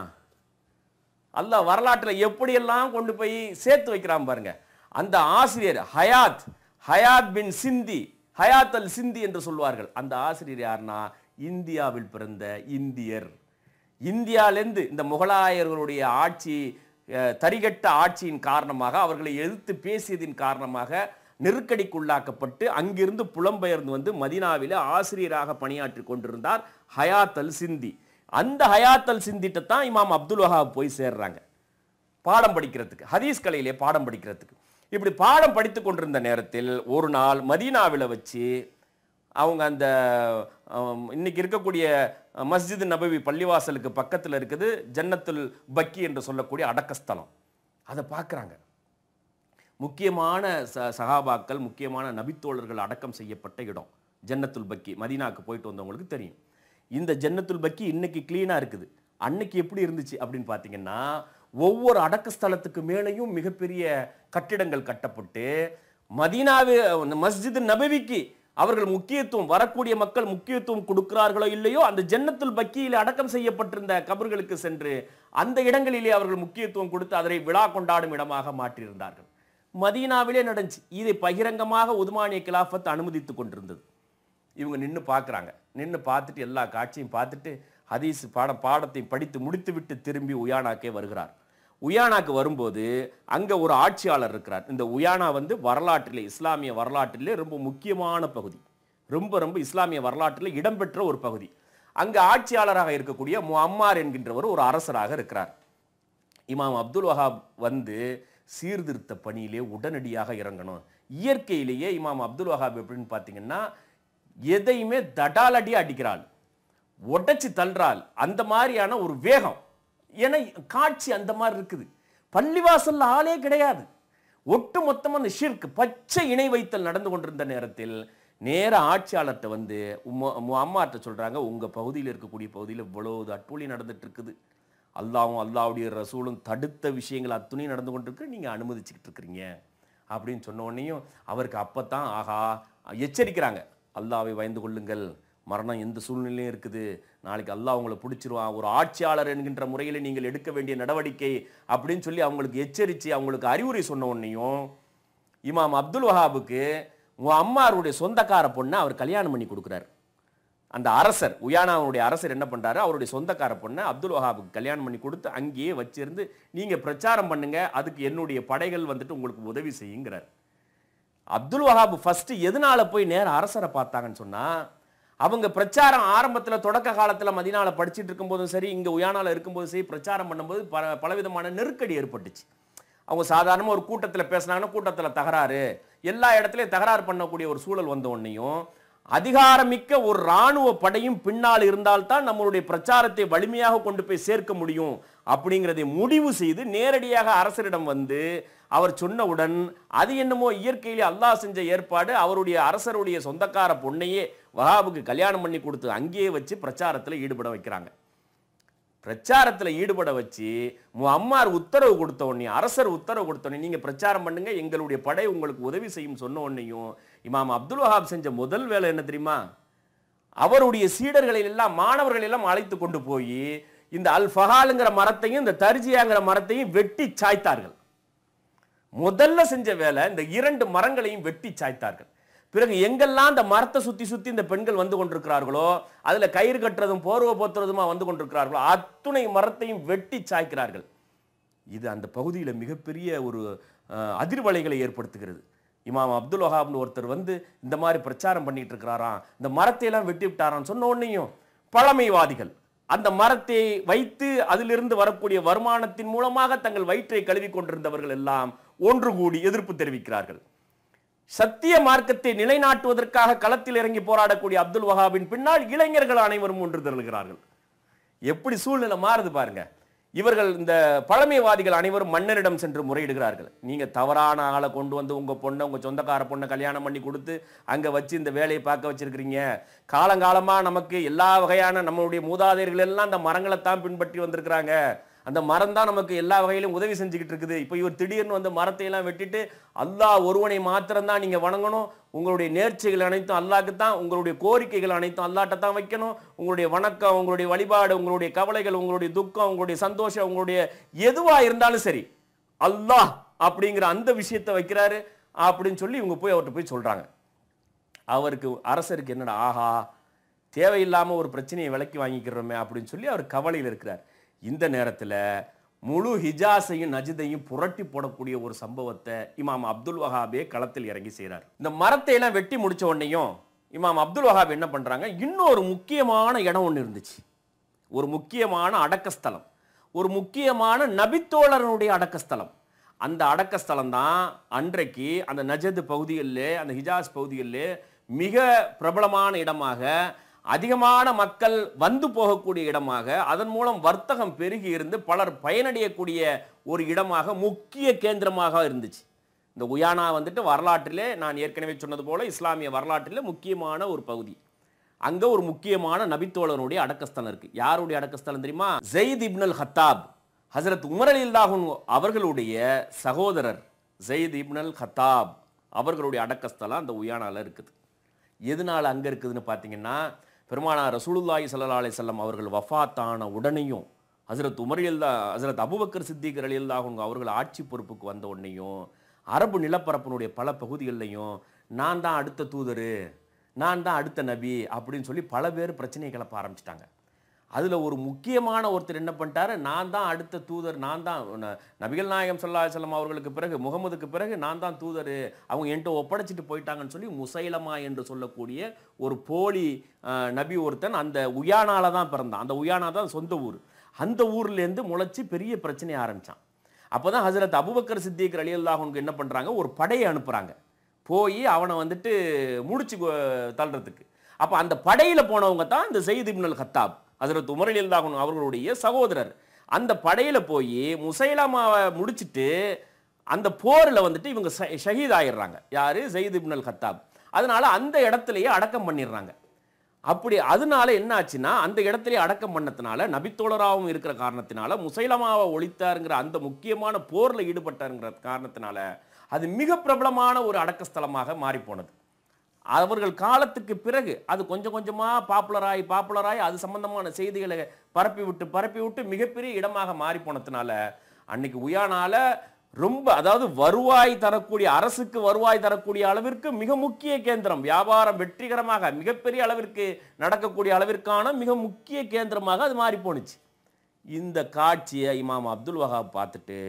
S1: அல்ல வரலாற்றில் எப்படியெல்லாம் கொண்டு போய் சேர்த்து வைக்கிறான் பாருங்க அந்த ஆசிரியர் ஹயாத் ஹயாத் பின் சிந்தி ஹயாத்தல் சிந்தி என்று சொல்வார்கள் அந்த ஆசிரியர் யார்னா இந்தியாவில் பிறந்த இந்தியர் இந்தியாவிலேருந்து இந்த முகலாயர்களுடைய ஆட்சி தரிகட்ட ஆட்சியின் காரணமாக அவர்களை எதிர்த்து பேசியதின் காரணமாக நெருக்கடிக்குள்ளாக்கப்பட்டு அங்கிருந்து புலம்பெயர்ந்து வந்து மதினாவில் ஆசிரியராக பணியாற்றி கொண்டிருந்தார் ஹயாத்தல் சிந்தி அந்த ஹயாத்தல் சிந்திட்ட தான் இமாம் அப்துல் வஹாப் போய் சேர்றாங்க பாடம் படிக்கிறதுக்கு ஹதீஸ் கலையிலே பாடம் படிக்கிறதுக்கு இப்படி பாடம் படித்து கொண்டிருந்த நேரத்தில் ஒரு நாள் மதீனாவில் வச்சு அவங்க அந்த இன்னைக்கு இருக்கக்கூடிய மஸ்ஜித் நபவி பள்ளிவாசலுக்கு பக்கத்தில் இருக்குது ஜன்னத்துல் பக்கி என்று சொல்லக்கூடிய அடக்கஸ்தலம் அதை பார்க்குறாங்க முக்கியமான ச சகாபாக்கள் முக்கியமான நபித்தோழர்கள் அடக்கம் செய்யப்பட்ட இடம் ஜன்னத்துல் பக்கி மதீனாவுக்கு போயிட்டு வந்தவங்களுக்கு தெரியும் இந்த ஜன்னத்துல் பக்கி இன்னைக்கு க்ளீனாக இருக்குது அன்னைக்கு எப்படி இருந்துச்சு அப்படின்னு பார்த்தீங்கன்னா ஒவ்வொரு அடக்கு ஸ்தலத்துக்கு மேலேயும் மிகப்பெரிய கட்டிடங்கள் கட்டப்பட்டு மதீனாவே மஸ்ஜித் நபவிக்கு அவர்கள் முக்கியத்துவம் வரக்கூடிய மக்கள் முக்கியத்துவம் கொடுக்கிறார்களோ இல்லையோ அந்த ஜன்னத்துல் பக்கியில் அடக்கம் செய்யப்பட்டிருந்த கபர்களுக்கு சென்று அந்த இடங்களிலே அவர்கள் முக்கியத்துவம் கொடுத்து அதனை விழா கொண்டாடும் இடமாக மாற்றியிருந்தார்கள் மதீனாவிலே நடந்துச்சு இதை பகிரங்கமாக உதுமானிய கிலாஃபத் அனுமதித்து கொண்டிருந்தது இவங்க நின்று பார்க்குறாங்க நின்று பார்த்துட்டு எல்லா காட்சியும் பார்த்துட்டு ஹதீஸ் பாட பாடத்தை படித்து முடித்துவிட்டு திரும்பி உயானாக்கே வருகிறார் உயானாக்கு வரும்போது அங்கே ஒரு ஆட்சியாளர் இருக்கிறார் இந்த உயானா வந்து வரலாற்றில் இஸ்லாமிய வரலாற்றிலே ரொம்ப முக்கியமான பகுதி ரொம்ப ரொம்ப இஸ்லாமிய வரலாற்றில் இடம்பெற்ற ஒரு பகுதி அங்கு ஆட்சியாளராக இருக்கக்கூடிய முஅம்மார் என்கின்றவர் ஒரு அரசராக இருக்கிறார் இமாம் அப்துல் வஹாப் வந்து சீர்திருத்த பணியிலே உடனடியாக இறங்கணும் இயற்கையிலேயே இமாம் அப்துல் வஹாப் எப்படின்னு பார்த்தீங்கன்னா எதையுமே தடாலடியாக அடிக்கிறாள் உடச்சி தள்ளுறாள் அந்த மாதிரியான ஒரு வேகம் ஏன்னா காட்சி அந்த மாதிரி இருக்குது பள்ளிவாசலில் ஆளே கிடையாது ஒட்டு மொத்தமாக ஷிர்க் பச்சை இணை வைத்தல் நடந்து கொண்டிருந்த நேரத்தில் நேர ஆட்சியாளர்கிட்ட வந்து அம்மாட்ட சொல்கிறாங்க உங்கள் பகுதியில் இருக்கக்கூடிய பகுதியில் இவ்வளோ அற்புலி நடந்துட்டு இருக்குது அல்லாவும் அல்லாவுடைய ரசூலும் தடுத்த விஷயங்கள் அத்துணையும் நடந்து கொண்டிருக்கு நீங்கள் அனுமதிச்சுக்கிட்டு இருக்கிறீங்க அப்படின்னு சொன்ன உடனேயும் அவருக்கு அப்போ தான் ஆகா எச்சரிக்கிறாங்க அல்லாவை வயந்து கொள்ளுங்கள் மரணம் எந்த சூழ்நிலையும் இருக்குது நாளைக்கு எல்லாம் அவங்கள பிடிச்சிருவான் ஒரு ஆட்சியாளர் என்கின்ற முறையில் நீங்கள் எடுக்க வேண்டிய நடவடிக்கை அப்படின்னு சொல்லி அவங்களுக்கு எச்சரித்து அவங்களுக்கு அறிவுரை சொன்ன உடனேயும் இமாம் அப்துல் வஹாபுக்கு உன் அம்மாருடைய சொந்தக்கார பொண்ணை அவர் கல்யாணம் பண்ணி கொடுக்குறாரு அந்த அரசர் உயானாவுடைய அரசர் என்ன பண்ணுறாரு அவருடைய சொந்தக்கார பொண்ணை அப்துல் வஹாபுக்கு கல்யாணம் பண்ணி கொடுத்து அங்கேயே வச்சிருந்து நீங்கள் பிரச்சாரம் பண்ணுங்கள் அதுக்கு என்னுடைய படைகள் வந்துட்டு உங்களுக்கு உதவி செய்யுங்கிறார் அப்துல் வஹாப் ஃபஸ்ட்டு எதனால் போய் நேராக அரசரை பார்த்தாங்கன்னு சொன்னால் அவங்க பிரச்சாரம் ஆரம்பத்தில் தொடக்க காலத்தில் மதினால படிச்சுட்டு இருக்கும்போதும் சரி இங்கே உயானாவில் இருக்கும்போதும் சரி பிரச்சாரம் பண்ணும்போது பல பலவிதமான நெருக்கடி ஏற்பட்டுச்சு அவங்க சாதாரணமாக ஒரு கூட்டத்தில் பேசினாங்கன்னா கூட்டத்தில் தகராறு எல்லா இடத்துலையும் தகராறு பண்ணக்கூடிய ஒரு சூழல் வந்த உடனேயும் அதிகாரமிக்க ஒரு இராணுவ படையும் பின்னால் இருந்தால்தான் நம்மளுடைய பிரச்சாரத்தை வலிமையாக கொண்டு போய் சேர்க்க முடியும் அப்படிங்கிறதை முடிவு செய்து நேரடியாக அரசரிடம் வந்து அவர் சொன்னவுடன் அது என்னமோ இயற்கையிலே அல்லாஹ் செஞ்ச ஏற்பாடு அவருடைய அரசருடைய சொந்தக்கார பொண்ணையே வஹாபுக்கு கல்யாணம் பண்ணி கொடுத்து அங்கேயே வச்சு பிரச்சாரத்தில் ஈடுபட வைக்கிறாங்க பிரச்சாரத்தில் ஈடுபட வச்சு அம்மார் உத்தரவு கொடுத்த உடனே அரசர் உத்தரவு கொடுத்த உடனே நீங்கள் பிரச்சாரம் பண்ணுங்க எங்களுடைய படை உங்களுக்கு உதவி செய்யும் சொன்ன உடனேயும் இமாம் அப்துல் வஹாப் செஞ்ச முதல் வேலை என்ன தெரியுமா அவருடைய சீடர்களை எல்லாம் மாணவர்கள் எல்லாம் அழைத்து கொண்டு போய் இந்த அல் ஃபஹாலுங்கிற மரத்தையும் இந்த தர்ஜியாங்கிற மரத்தையும் வெட்டி சாய்த்தார்கள் முதல்ல செஞ்ச வேலை இந்த இரண்டு மரங்களையும் வெட்டி சாய்த்தார்கள் பிறகு எங்கெல்லாம் அந்த மரத்தை சுற்றி சுற்றி இந்த பெண்கள் வந்து கொண்டிருக்கிறார்களோ அதில் கயிறு கட்டுறதும் போர்வை போத்துறதுமா வந்து கொண்டிருக்கிறார்களோ அத்துணை மரத்தையும் வெட்டி சாய்க்கிறார்கள் இது அந்த பகுதியில் மிகப்பெரிய ஒரு அதிர்வலைகளை ஏற்படுத்துகிறது இமாம் அப்துல் வஹாப்னு ஒருத்தர் வந்து இந்த மாதிரி பிரச்சாரம் பண்ணிட்டு இருக்கிறாராம் இந்த மரத்தையெல்லாம் வெட்டி விட்டாரான்னு சொன்ன உடனேயும் பழமைவாதிகள் அந்த மரத்தை வைத்து அதிலிருந்து வரக்கூடிய வருமானத்தின் மூலமாக தங்கள் வயிற்றை கழுவி கொண்டிருந்தவர்கள் எல்லாம் ஒன்று கூடி எதிர்ப்பு தெரிவிக்கிறார்கள் சத்திய மார்க்கத்தை நிலைநாட்டுவதற்காக களத்தில் இறங்கி போராடக்கூடிய அப்துல் வஹாபின் பின்னால் இளைஞர்கள் அனைவரும் ஒன்று திரள்கிறார்கள் எப்படி சூழ்நிலை மாறுது பாருங்க இவர்கள் இந்த பழமைவாதிகள் அனைவரும் மன்னரிடம் சென்று முறையிடுகிறார்கள் நீங்கள் தவறான ஆளை கொண்டு வந்து உங்கள் பொண்ணை உங்கள் சொந்தக்கார பொண்ணை கல்யாணம் பண்ணி கொடுத்து அங்கே வச்சு இந்த வேலையை பார்க்க வச்சுருக்கிறீங்க காலங்காலமாக நமக்கு எல்லா வகையான நம்மளுடைய மூதாதையர்கள் எல்லாம் அந்த மரங்களை தான் பின்பற்றி வந்திருக்கிறாங்க அந்த மரம் தான் நமக்கு எல்லா வகையிலும் உதவி செஞ்சுக்கிட்டு இருக்குது இப்போ இவர் திடீர்னு வந்து மரத்தையெல்லாம் வெட்டிட்டு அல்லாஹ் ஒருவனை மாத்திரம்தான் நீங்கள் வணங்கணும் உங்களுடைய நேர்ச்சிகள் அனைத்தும் அல்லாக்கு தான் உங்களுடைய கோரிக்கைகள் அனைத்தும் அல்லாட்ட தான் வைக்கணும் உங்களுடைய வணக்கம் உங்களுடைய வழிபாடு உங்களுடைய கவலைகள் உங்களுடைய துக்கம் உங்களுடைய சந்தோஷம் உங்களுடைய எதுவாக இருந்தாலும் சரி அல்லாஹ் அப்படிங்கிற அந்த விஷயத்தை வைக்கிறாரு அப்படின்னு சொல்லி இவங்க போய் அவர்கிட்ட போய் சொல்கிறாங்க அவருக்கு அரசருக்கு என்னடா ஆஹா தேவையில்லாமல் ஒரு பிரச்சனையை விலக்கி வாங்கிக்கிறோமே அப்படின்னு சொல்லி அவர் கவலையில் இருக்கிறார் இந்த நேரத்தில் முழு ஹிஜாஸையும் நஜிதையும் புரட்டி போடக்கூடிய ஒரு சம்பவத்தை இமாம் அப்துல் வஹாபே களத்தில் இறங்கி செய்கிறார் இந்த மரத்தை எல்லாம் வெட்டி முடித்த உடனேயும் இமாம் அப்துல் வஹாப் என்ன பண்ணுறாங்க இன்னொரு முக்கியமான இடம் ஒன்று இருந்துச்சு ஒரு முக்கியமான அடக்கஸ்தலம் ஒரு முக்கியமான நபித்தோழரனுடைய அடக்கஸ்தலம் அந்த அடக்கஸ்தலம் தான் அன்றைக்கு அந்த நஜது பகுதிகளில் அந்த ஹிஜாஸ் பகுதிகளில் மிக பிரபலமான இடமாக அதிகமான மக்கள் வந்து போகக்கூடிய இடமாக அதன் மூலம் வர்த்தகம் பெருகி இருந்து பலர் பயனடையக்கூடிய ஒரு இடமாக முக்கிய கேந்திரமாக இருந்துச்சு இந்த உயானா வந்துட்டு வரலாற்றிலே நான் ஏற்கனவே சொன்னது போல் இஸ்லாமிய வரலாற்றில் முக்கியமான ஒரு பகுதி அங்கே ஒரு முக்கியமான நபித்தோழனுடைய அடக்கஸ்தலம் இருக்குது யாருடைய அடக்கஸ்தலம் தெரியுமா ஜெயித் இப்னல் ஹத்தாப் ஹசரத் உமர் அலி இல்லாஹூன் அவர்களுடைய சகோதரர் ஜெயித் இப்னல் ஹத்தாப் அவர்களுடைய அடக்கஸ்தலம் அந்த உயானாவில் இருக்குது எதனால் அங்கே இருக்குதுன்னு பார்த்தீங்கன்னா பெருமானார் ரசூலுல்லாஹி சல்லா அலி செல்லம் அவர்கள் வஃபாத்தான உடனேயும் ஹசரத் உமர் எல்லா ஹசரத் அபுபக்கர் சித்திகர் அலி அவர்கள் ஆட்சி பொறுப்புக்கு வந்த உடனேயும் அரபு நிலப்பரப்பினுடைய பல பகுதிகளிலையும் நான் தான் அடுத்த தூதர் நான் தான் அடுத்த நபி அப்படின்னு சொல்லி பல பேர் பிரச்சனையை கிளப்ப ஆரம்பிச்சிட்டாங்க அதில் ஒரு முக்கியமான ஒருத்தர் என்ன பண்ணிட்டாரு நான் தான் அடுத்த தூதர் நான் தான் நபிகள் நாயகம் சொல்லா செல்லம் அவர்களுக்கு பிறகு முகமதுக்கு பிறகு நான் தான் தூதர் அவங்க என்கிட்ட ஒப்படைச்சிட்டு போயிட்டாங்கன்னு சொல்லி முசைலமா என்று சொல்லக்கூடிய ஒரு போலி நபி ஒருத்தன் அந்த உயானால தான் பிறந்தான் அந்த உயானா தான் சொந்த ஊர் அந்த ஊர்லேருந்து முளைச்சி பெரிய பிரச்சனை ஆரம்பித்தான் அப்போ தான் ஹசரத் அபுபக்கர் சித்திக் அலி அல்லாஹனுக்கு என்ன பண்ணுறாங்க ஒரு படையை அனுப்புகிறாங்க போய் அவனை வந்துட்டு முடிச்சு தள்ளுறதுக்கு அப்போ அந்த படையில் போனவங்க தான் இந்த செய்தி இப்னல் ஹத்தாப் அதில் உமரில் இருந்தாகணும் அவர்களுடைய சகோதரர் அந்த படையில் போய் முசைலமாவை முடிச்சுட்டு அந்த போரில் வந்துட்டு இவங்க ஷஹீத் ஆகிடுறாங்க யார் சயீத் இப்னல் கத்தாப் அதனால் அந்த இடத்துலையே அடக்கம் பண்ணிடுறாங்க அப்படி அதனால என்ன ஆச்சுன்னா அந்த இடத்துலேயே அடக்கம் பண்ணத்தினால நபித்தோழராகவும் இருக்கிற காரணத்தினால முசைலமாவை ஒழித்தாருங்கிற அந்த முக்கியமான போரில் ஈடுபட்டாருங்கிற காரணத்தினால அது மிக பிரபலமான ஒரு அடக்கஸ்தலமாக மாறிப்போனது அவர்கள் காலத்துக்கு பிறகு அது கொஞ்சம் கொஞ்சமாக பாப்புலராகி பாப்புலராகி அது சம்பந்தமான செய்திகளை பரப்பி விட்டு பரப்பி விட்டு மிகப்பெரிய இடமாக மாறி போனதுனால அன்னைக்கு உயானால ரொம்ப அதாவது வருவாய் தரக்கூடிய அரசுக்கு வருவாய் தரக்கூடிய அளவிற்கு மிக முக்கிய கேந்திரம் வியாபாரம் வெற்றிகரமாக மிகப்பெரிய அளவிற்கு நடக்கக்கூடிய அளவிற்கான மிக முக்கிய கேந்திரமாக அது மாறி போணுச்சு இந்த காட்சியை இமாம் அப்துல் வஹாப் பார்த்துட்டு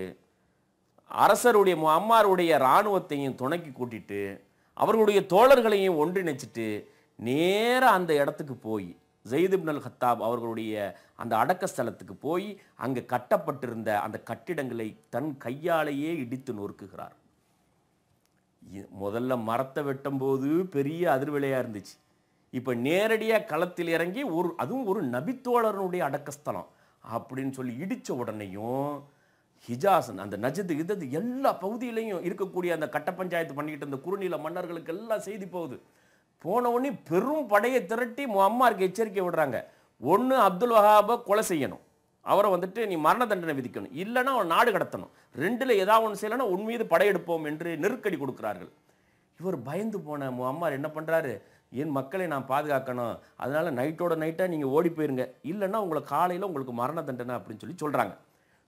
S1: அரசருடைய அம்மாருடைய இராணுவத்தையும் துணக்கி கூட்டிட்டு அவர்களுடைய தோழர்களையும் ஒன்றிணைச்சிட்டு நேராக அந்த இடத்துக்கு போய் ஜெயிதிப்னல் ஹத்தாப் அவர்களுடைய அந்த அடக்க ஸ்தலத்துக்கு போய் அங்கே கட்டப்பட்டிருந்த அந்த கட்டிடங்களை தன் கையாலேயே இடித்து நொறுக்குகிறார் முதல்ல மரத்தை வெட்டும் போது பெரிய அதிர்வலையாக இருந்துச்சு இப்போ நேரடியாக களத்தில் இறங்கி ஒரு அதுவும் ஒரு நபித்தோழரனுடைய அடக்கஸ்தலம் அப்படின்னு சொல்லி இடித்த உடனேயும் ஹிஜாசன் அந்த நஜது இதது எல்லா பகுதியிலையும் இருக்கக்கூடிய அந்த கட்ட பஞ்சாயத்து பண்ணிக்கிட்டு இருந்த குறுநில மன்னர்களுக்கு எல்லாம் செய்தி போகுது போன உடனே பெரும் படையை திரட்டி அம்மாருக்கு எச்சரிக்கை விடுறாங்க ஒன்று அப்துல் வஹாபை கொலை செய்யணும் அவரை வந்துட்டு நீ மரண தண்டனை விதிக்கணும் இல்லைன்னா அவன் நாடு கடத்தணும் ரெண்டில் ஏதாவது ஒன்று செய்யலைன்னா உன் மீது படையெடுப்போம் என்று நெருக்கடி கொடுக்குறார்கள் இவர் பயந்து போன அம்மார் என்ன பண்ணுறாரு என் மக்களை நான் பாதுகாக்கணும் அதனால் நைட்டோட நைட்டாக நீங்கள் ஓடி போயிருங்க இல்லைன்னா உங்களை காலையில் உங்களுக்கு மரண தண்டனை அப்படின்னு சொல்லி சொல்கிறாங்க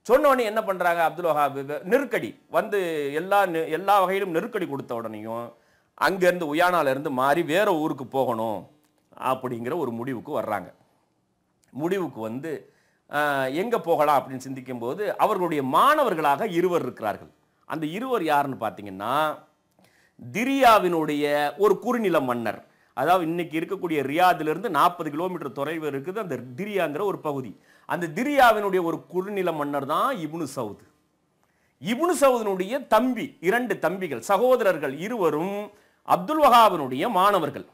S1: சொன்னோடனே என்ன பண்ணுறாங்க அப்துல் வஹாப் நெருக்கடி வந்து எல்லா எல்லா வகையிலும் நெருக்கடி கொடுத்த உடனேயும் அங்கேருந்து உயானாலேருந்து மாறி வேறு ஊருக்கு போகணும் அப்படிங்கிற ஒரு முடிவுக்கு வர்றாங்க முடிவுக்கு வந்து எங்கே போகலாம் அப்படின்னு சிந்திக்கும்போது அவர்களுடைய மாணவர்களாக இருவர் இருக்கிறார்கள் அந்த இருவர் யாருன்னு பார்த்தீங்கன்னா திரியாவினுடைய ஒரு குறுநில மன்னர் அதாவது இன்றைக்கி இருக்கக்கூடிய ரியாதிலிருந்து நாற்பது கிலோமீட்டர் தொலைவு இருக்குது அந்த திரியாங்கிற ஒரு பகுதி அந்த திரியாவினுடைய ஒரு குறுநில மன்னர் தான் இப்னு சவுத் இப்னு சவுதனுடைய தம்பி இரண்டு தம்பிகள் சகோதரர்கள் இருவரும் அப்துல் வகாவினுடைய மாணவர்கள்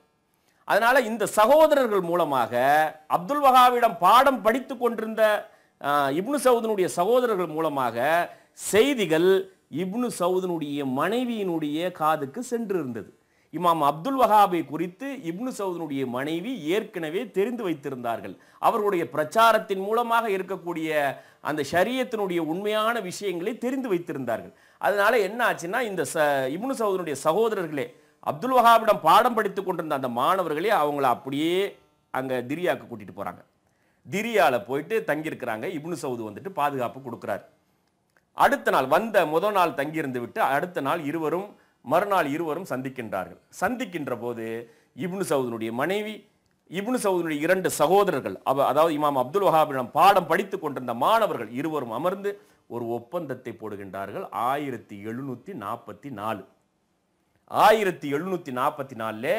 S1: அதனால் இந்த சகோதரர்கள் மூலமாக அப்துல் வகாவிடம் பாடம் படித்து கொண்டிருந்த இப்னு சவுதனுடைய சகோதரர்கள் மூலமாக செய்திகள் இப்னு சவுதனுடைய மனைவியினுடைய காதுக்கு சென்றிருந்தது இமாம் அப்துல் வஹாபை குறித்து இப்னு சவுதனுடைய மனைவி ஏற்கனவே தெரிந்து வைத்திருந்தார்கள் அவர்களுடைய பிரச்சாரத்தின் மூலமாக இருக்கக்கூடிய அந்த ஷரியத்தினுடைய உண்மையான விஷயங்களை தெரிந்து வைத்திருந்தார்கள் அதனால என்ன ஆச்சுன்னா இந்த ச இப்னு சவுதனுடைய சகோதரர்களே அப்துல் வஹாபிடம் பாடம் படித்து கொண்டிருந்த அந்த மாணவர்களே அவங்கள அப்படியே அங்கே திரியாவுக்கு கூட்டிகிட்டு போகிறாங்க திரியாவில் போயிட்டு தங்கியிருக்கிறாங்க இப்னு சவுது வந்துட்டு பாதுகாப்பு கொடுக்குறாரு அடுத்த நாள் வந்த முதல் நாள் தங்கியிருந்து விட்டு அடுத்த நாள் இருவரும் மறுநாள் இருவரும் சந்திக்கின்றார்கள் சந்திக்கின்ற போது இப்னு சவுதனுடைய மனைவி இப்னு சவுதனுடைய இரண்டு சகோதரர்கள் அவ அதாவது இமாம் அப்துல் வஹாபிடம் பாடம் படித்து கொண்டிருந்த மாணவர்கள் இருவரும் அமர்ந்து ஒரு ஒப்பந்தத்தை போடுகின்றார்கள் ஆயிரத்தி எழுநூற்றி நாற்பத்தி நாலு ஆயிரத்தி எழுநூற்றி நாற்பத்தி நாலில்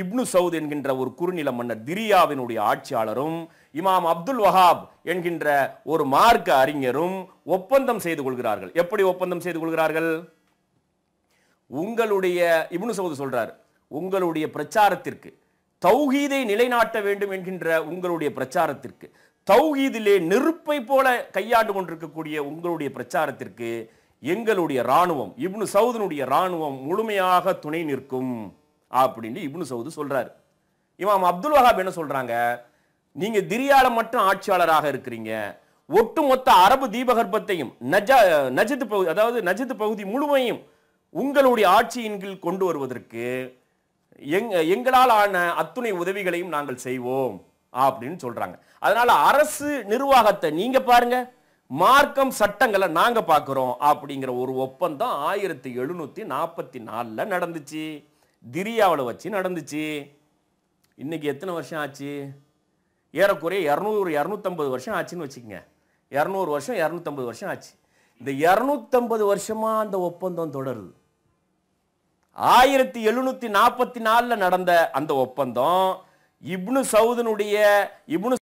S1: இப்னு சவுத் என்கின்ற ஒரு குறுநில மன்னர் திரியாவினுடைய ஆட்சியாளரும் இமாம் அப்துல் வஹாப் என்கின்ற ஒரு மார்க்க அறிஞரும் ஒப்பந்தம் செய்து கொள்கிறார்கள் எப்படி ஒப்பந்தம் செய்து கொள்கிறார்கள் உங்களுடைய இப்னு சவுது சொல்கிறார் உங்களுடைய பிரச்சாரத்திற்கு தௌஹீதை நிலைநாட்ட வேண்டும் என்கின்ற உங்களுடைய பிரச்சாரத்திற்கு தௌஹீதிலே நெருப்பை போல கையாண்டு கொண்டிருக்கக்கூடிய உங்களுடைய பிரச்சாரத்திற்கு எங்களுடைய இராணுவம் இப்னு சவுதனுடைய இராணுவம் முழுமையாக துணை நிற்கும் அப்படின்னு இப்னு சவுது சொல்கிறார் இமாம் அப்துல் வஹாப் என்ன சொல்கிறாங்க நீங்கள் திரியால மட்டும் ஆட்சியாளராக இருக்கிறீங்க ஒட்டுமொத்த அரபு தீபகற்பத்தையும் நஜ நஜத்து பகுதி அதாவது நஜத்து பகுதி முழுமையும் உங்களுடைய ஆட்சியின் கீழ் கொண்டு வருவதற்கு எங் எங்களால் ஆன அத்துணை உதவிகளையும் நாங்கள் செய்வோம் அப்படின்னு சொல்றாங்க அதனால அரசு நிர்வாகத்தை நீங்க பாருங்க மார்க்கம் சட்டங்களை நாங்க பார்க்குறோம் அப்படிங்கிற ஒரு ஒப்பந்தம் ஆயிரத்தி எழுநூத்தி நாற்பத்தி நாலில் நடந்துச்சு திரியாவில் வச்சு நடந்துச்சு இன்னைக்கு எத்தனை வருஷம் ஆச்சு ஏறக்குறைய இரநூறு இரநூத்தம்பது வருஷம் ஆச்சுன்னு வச்சுக்கோங்க இரநூறு வருஷம் இரநூத்தம்பது வருஷம் ஆச்சு இந்த இரநூத்தம்பது வருஷமாக அந்த ஒப்பந்தம் தொடருது ஆயிரத்தி எழுநூத்தி நாற்பத்தி நாலுல நடந்த அந்த ஒப்பந்தம் இப்னு சவுதனுடைய இப்னு